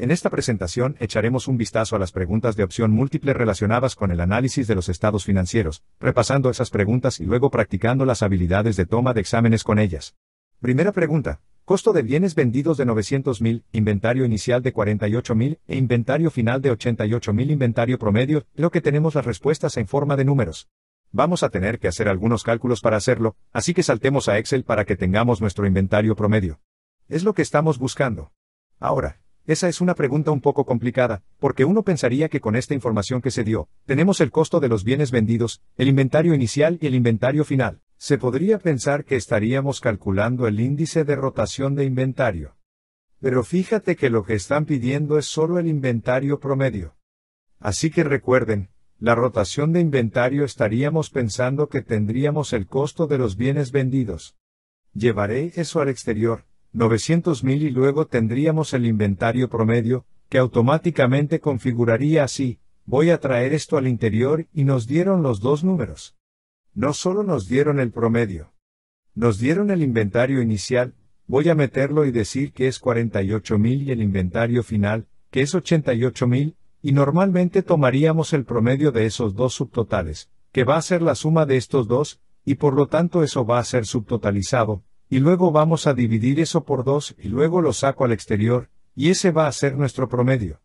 En esta presentación echaremos un vistazo a las preguntas de opción múltiple relacionadas con el análisis de los estados financieros, repasando esas preguntas y luego practicando las habilidades de toma de exámenes con ellas. Primera pregunta. Costo de bienes vendidos de 900.000, inventario inicial de 48.000 e inventario final de 88.000 inventario promedio, lo que tenemos las respuestas en forma de números. Vamos a tener que hacer algunos cálculos para hacerlo, así que saltemos a Excel para que tengamos nuestro inventario promedio. Es lo que estamos buscando. Ahora, esa es una pregunta un poco complicada, porque uno pensaría que con esta información que se dio, tenemos el costo de los bienes vendidos, el inventario inicial y el inventario final. Se podría pensar que estaríamos calculando el índice de rotación de inventario. Pero fíjate que lo que están pidiendo es solo el inventario promedio. Así que recuerden, la rotación de inventario estaríamos pensando que tendríamos el costo de los bienes vendidos. Llevaré eso al exterior, 900.000 y luego tendríamos el inventario promedio, que automáticamente configuraría así, voy a traer esto al interior y nos dieron los dos números. No solo nos dieron el promedio. Nos dieron el inventario inicial, voy a meterlo y decir que es 48.000 y el inventario final, que es 88.000, y normalmente tomaríamos el promedio de esos dos subtotales, que va a ser la suma de estos dos, y por lo tanto eso va a ser subtotalizado, y luego vamos a dividir eso por 2 y luego lo saco al exterior, y ese va a ser nuestro promedio.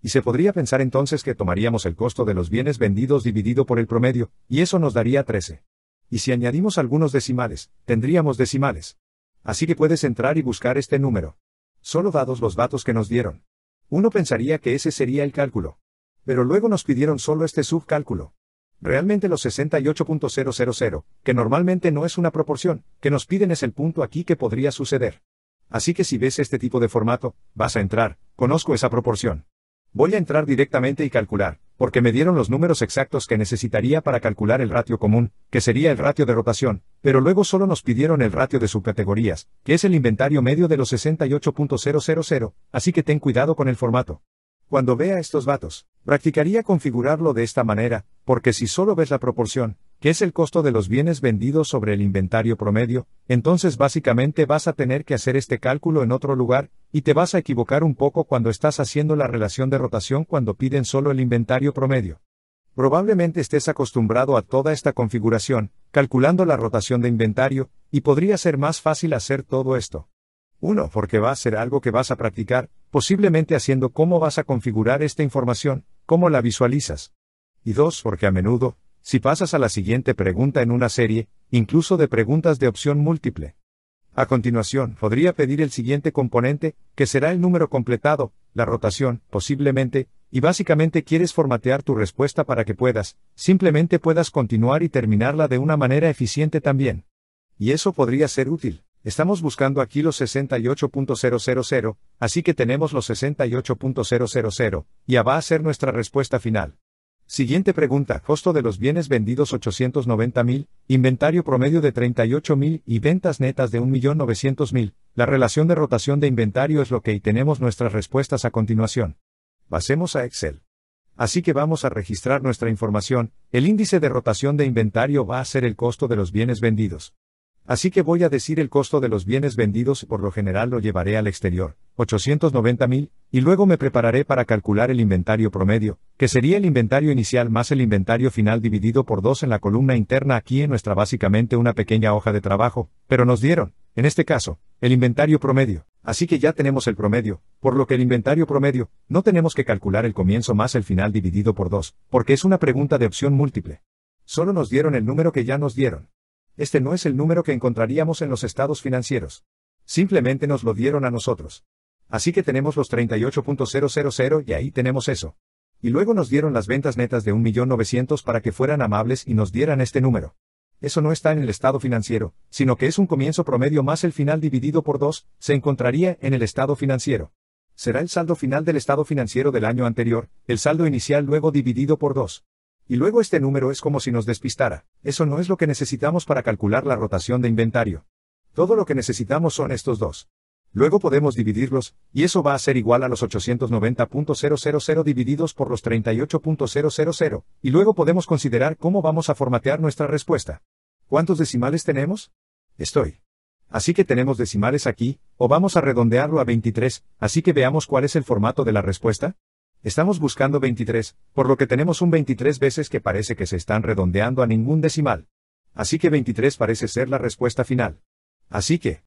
Y se podría pensar entonces que tomaríamos el costo de los bienes vendidos dividido por el promedio, y eso nos daría 13. Y si añadimos algunos decimales, tendríamos decimales. Así que puedes entrar y buscar este número. Solo dados los datos que nos dieron. Uno pensaría que ese sería el cálculo. Pero luego nos pidieron solo este subcálculo. Realmente los 68.000, que normalmente no es una proporción, que nos piden es el punto aquí que podría suceder. Así que si ves este tipo de formato, vas a entrar, conozco esa proporción. Voy a entrar directamente y calcular, porque me dieron los números exactos que necesitaría para calcular el ratio común, que sería el ratio de rotación, pero luego solo nos pidieron el ratio de subcategorías, que es el inventario medio de los 68.000, así que ten cuidado con el formato. Cuando vea estos datos, practicaría configurarlo de esta manera, porque si solo ves la proporción, que es el costo de los bienes vendidos sobre el inventario promedio, entonces básicamente vas a tener que hacer este cálculo en otro lugar, y te vas a equivocar un poco cuando estás haciendo la relación de rotación cuando piden solo el inventario promedio. Probablemente estés acostumbrado a toda esta configuración, calculando la rotación de inventario, y podría ser más fácil hacer todo esto. 1. Porque va a ser algo que vas a practicar, posiblemente haciendo cómo vas a configurar esta información, cómo la visualizas. Y dos, porque a menudo, si pasas a la siguiente pregunta en una serie, incluso de preguntas de opción múltiple. A continuación, podría pedir el siguiente componente, que será el número completado, la rotación, posiblemente, y básicamente quieres formatear tu respuesta para que puedas, simplemente puedas continuar y terminarla de una manera eficiente también. Y eso podría ser útil. Estamos buscando aquí los 68.000, así que tenemos los 68.000, ya va a ser nuestra respuesta final. Siguiente pregunta, costo de los bienes vendidos 890.000, inventario promedio de 38.000 y ventas netas de 1.900.000. La relación de rotación de inventario es lo que y tenemos nuestras respuestas a continuación. Pasemos a Excel. Así que vamos a registrar nuestra información, el índice de rotación de inventario va a ser el costo de los bienes vendidos. Así que voy a decir el costo de los bienes vendidos y por lo general lo llevaré al exterior, 890 mil, y luego me prepararé para calcular el inventario promedio, que sería el inventario inicial más el inventario final dividido por dos en la columna interna aquí en nuestra básicamente una pequeña hoja de trabajo, pero nos dieron, en este caso, el inventario promedio. Así que ya tenemos el promedio, por lo que el inventario promedio, no tenemos que calcular el comienzo más el final dividido por dos, porque es una pregunta de opción múltiple. Solo nos dieron el número que ya nos dieron. Este no es el número que encontraríamos en los estados financieros. Simplemente nos lo dieron a nosotros. Así que tenemos los 38.000 y ahí tenemos eso. Y luego nos dieron las ventas netas de 1.900.000 para que fueran amables y nos dieran este número. Eso no está en el estado financiero, sino que es un comienzo promedio más el final dividido por 2, se encontraría en el estado financiero. Será el saldo final del estado financiero del año anterior, el saldo inicial luego dividido por 2. Y luego este número es como si nos despistara. Eso no es lo que necesitamos para calcular la rotación de inventario. Todo lo que necesitamos son estos dos. Luego podemos dividirlos, y eso va a ser igual a los 890.000 divididos por los 38.000, y luego podemos considerar cómo vamos a formatear nuestra respuesta. ¿Cuántos decimales tenemos? Estoy. Así que tenemos decimales aquí, o vamos a redondearlo a 23, así que veamos cuál es el formato de la respuesta. Estamos buscando 23, por lo que tenemos un 23 veces que parece que se están redondeando a ningún decimal. Así que 23 parece ser la respuesta final. Así que,